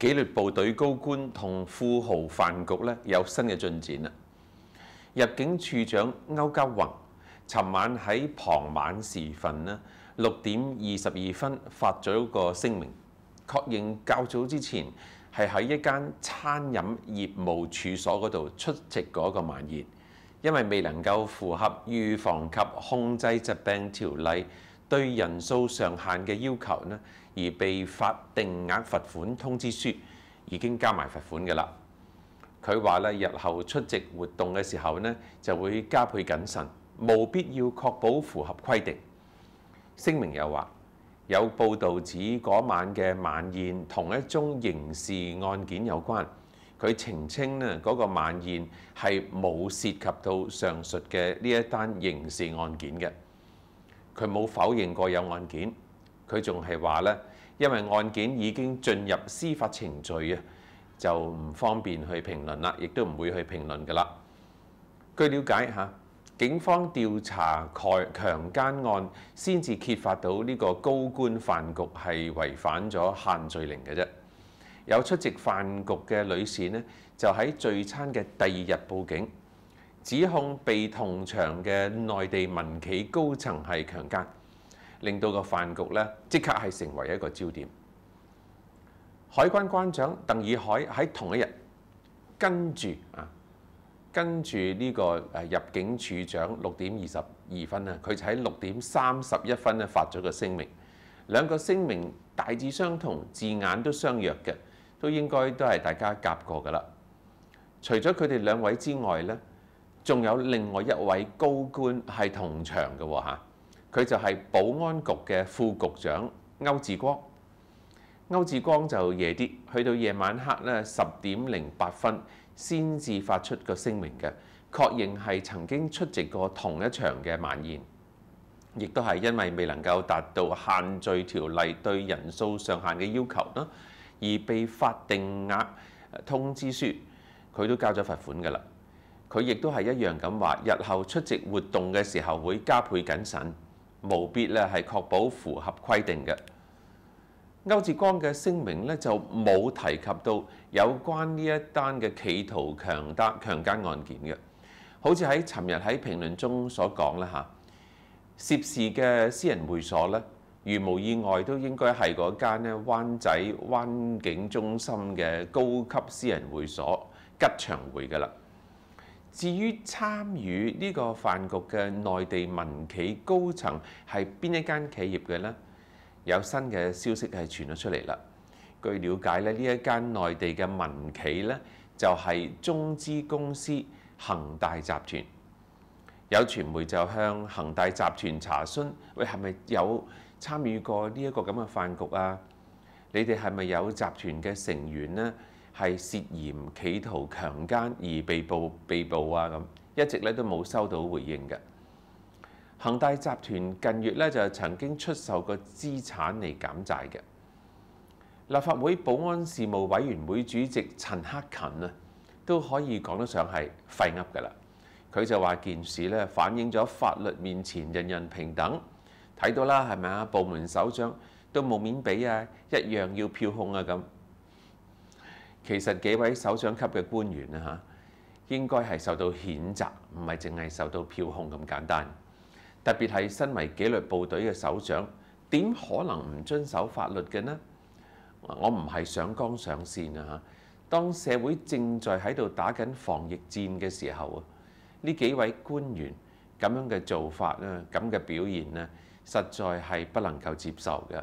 紀律部隊高官同富豪飯局咧有新嘅進展啦！入境處長歐家宏尋晚喺傍晚時分咧六點二十二分發咗個聲明，確認較早之前係喺一間餐飲業務處所嗰度出席嗰個晚宴，因為未能夠符合預防及控制疾病條例。對人數上限嘅要求呢，而被發定額罰款通知書，已經加埋罰款嘅啦。佢話咧，日後出席活動嘅時候呢，就會加倍謹慎，務必要確保符合規定。聲明又話，有報導指嗰晚嘅晚宴同一宗刑事案件有關，佢澄清呢，嗰個晚宴係冇涉及到上述嘅呢一單刑事案件嘅。佢冇否認過有案件，佢仲係話咧，因為案件已經進入司法程序啊，就唔方便去評論啦，亦都唔會去評論噶啦。據了解嚇，警方調查蓋強姦案先至揭發到呢個高官飯局係違反咗限聚令嘅啫。有出席飯局嘅女士咧，就喺聚餐嘅第二日報警。指控被同場嘅內地民企高層係強姦，令到個飯局咧即刻係成為一個焦點。海關關長鄧以海喺同一日跟住啊，跟住呢個入境處長六點二十二分啊，佢就喺六點三十一分咧發咗個聲明。兩個聲明大致相同，字眼都相若嘅，都應該都係大家夾過㗎啦。除咗佢哋兩位之外咧。仲有另外一位高官係同場嘅喎佢就係保安局嘅副局長歐志光。歐志光就夜啲去到夜晚黑咧十點零八分先至發出個聲明嘅，確認係曾經出席過同一場嘅晚宴，亦都係因為未能夠達到限聚條例對人數上限嘅要求啦，而被發定額通知書，佢都交咗罰款㗎啦。佢亦都係一樣咁話，日後出席活動嘅時候會加倍謹慎，無必咧係確保符合規定嘅。歐志光嘅聲明咧就冇提及到有關呢一單嘅企圖強搭強姦案件嘅。好似喺尋日喺評論中所講啦，嚇涉事嘅私人會所咧，如無意外都應該係嗰間咧灣仔灣景中心嘅高級私人會所吉祥會嘅啦。至於參與呢個飯局嘅內地民企高層係邊一間企業嘅呢？有新嘅消息係傳咗出嚟啦。據了解咧，呢一間內地嘅民企咧就係中資公司恒大集團。有傳媒就向恒大集團查詢：喂，係咪有參與過呢一個咁嘅飯局啊？你哋係咪有集團嘅成員咧？係涉嫌企圖強姦而被捕，被捕啊！咁一直咧都冇收到回應嘅。恒大集團近月咧就曾經出售個資產嚟減債嘅。立法會保安事務委員會主席陳克勤啊，都可以講得上係廢噏噶啦。佢就話件事咧反映咗法律面前人人平等。睇到啦，係咪啊？部門首長都冇面俾啊，一樣要票控啊咁。其實幾位首長級嘅官員啊，應該係受到譴責，唔係淨係受到票控咁簡單。特別係身為紀律部隊嘅首長，點可能唔遵守法律嘅呢？我唔係上剛上線啊！當社會正在喺度打緊防疫戰嘅時候啊，呢幾位官員咁樣嘅做法啊，咁嘅表現呢，實在係不能夠接受嘅。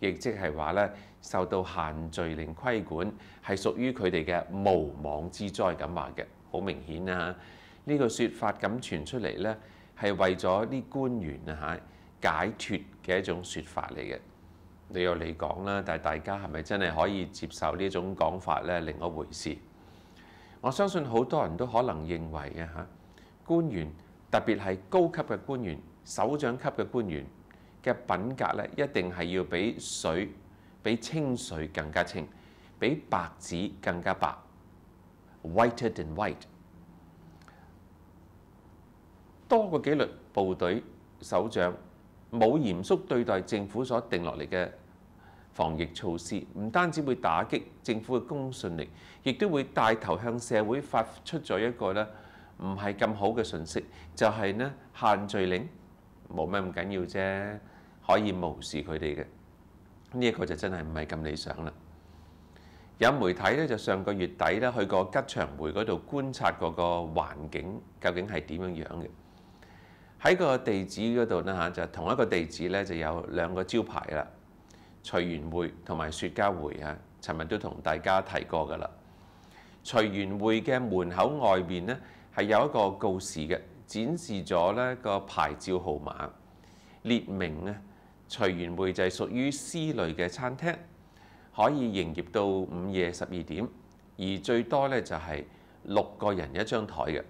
亦即係話咧，受到限聚令規管係屬於佢哋嘅無妄之災咁話嘅，好明顯啊！呢個説法咁傳出嚟咧，係為咗啲官員啊解脱嘅一種説法嚟嘅。你又嚟講啦，但大家係咪真係可以接受呢種講法咧？另一回事，我相信好多人都可能認為嘅嚇官員，特別係高級嘅官員、首長級嘅官員。嘅品格咧，一定係要比水、比清水更加清，比白紙更加白，whiter than white。多個紀律部隊首長冇嚴肅對待政府所定落嚟嘅防疫措施，唔單止會打擊政府嘅公信力，亦都會帶頭向社會發出咗一個咧唔係咁好嘅訊息，就係咧限聚令。冇咩咁緊要啫，可以無視佢哋嘅。呢一個就真係唔係咁理想啦。有媒體咧就上個月底咧去過吉祥會嗰度觀察嗰個環境究竟係點樣樣嘅。喺個地址嗰度呢，就同一個地址咧就有兩個招牌啦。隨緣會同埋雪茄會啊，尋日都同大家提過噶啦。隨緣會嘅門口外面咧係有一個告示嘅。展示咗咧個牌照號碼，列明咧隨緣會就係屬於私類嘅餐廳，可以營業到午夜十二點，而最多咧就係六個人一張台嘅。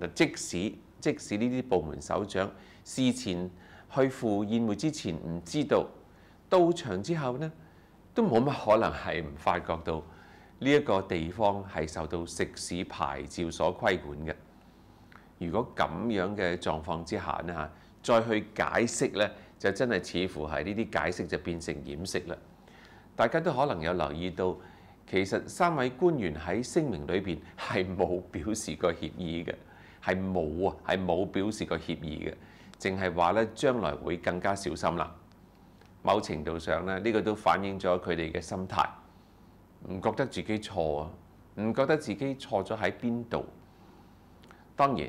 嗱，即使即使呢啲部門首長事前去赴宴會之前唔知道，到場之後咧都冇乜可能係唔發覺到呢一個地方係受到食肆牌照所規管嘅。如果咁樣嘅狀況之下咧再去解釋咧，就真係似乎係呢啲解釋就變成掩飾啦。大家都可能有留意到，其實三位官員喺聲明裏面係冇表示個協議嘅，係冇啊，係冇表示個協議嘅，淨係話咧將來會更加小心啦。某程度上咧，呢個都反映咗佢哋嘅心態，唔覺得自己錯啊，唔覺得自己錯咗喺邊度。當然。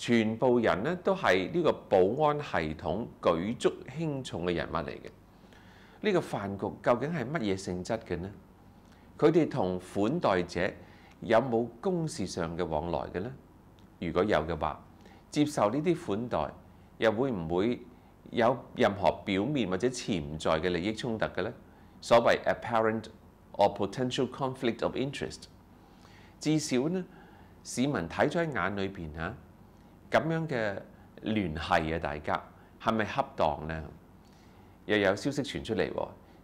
全部人咧都係呢個保安系統舉足輕重嘅人物嚟嘅。呢個飯局究竟係乜嘢性質嘅呢？佢哋同款待者有冇公事上嘅往來嘅呢？如果有嘅話，接受呢啲款待又會唔會有任何表面或者潛在嘅利益衝突嘅呢？所謂 apparent or potential conflict of interest，至少呢市民睇咗喺眼裏邊嚇。咁樣嘅聯繫啊，大家係咪恰當呢？又有消息傳出嚟，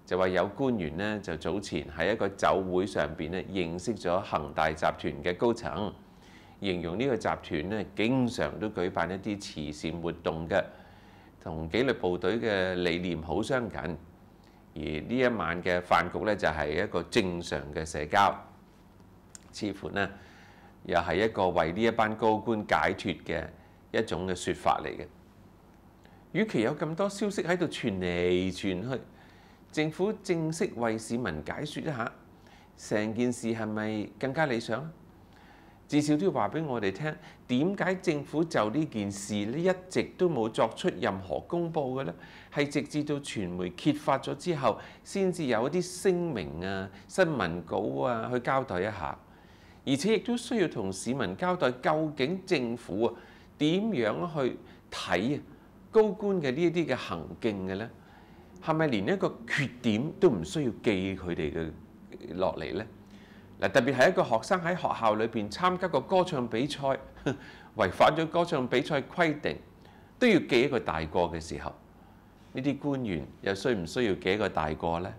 就話有官員呢，就早前喺一個酒會上邊咧，認識咗恒大集團嘅高層，形容呢個集團呢，經常都舉辦一啲慈善活動嘅，同紀律部隊嘅理念好相近。而呢一晚嘅飯局呢，就係一個正常嘅社交，似乎呢。又係一個為呢一班高官解脱嘅一種嘅説法嚟嘅。與其有咁多消息喺度傳嚟傳去，政府正式為市民解説一下，成件事係咪更加理想？至少都要話俾我哋聽，點解政府就呢件事一直都冇作出任何公佈嘅咧？係直至到傳媒揭發咗之後，先至有一啲聲明啊、新聞稿啊去交代一下。而且亦都需要同市民交代，究竟政府啊點樣去睇啊高官嘅呢一啲嘅行徑嘅咧？係咪連一個缺點都唔需要記佢哋嘅落嚟咧？嗱，特別係一個學生喺學校裏邊參加個歌唱比賽，違反咗歌唱比賽規定，都要記一個大過嘅時候，呢啲官員又需唔需要記一個大過咧？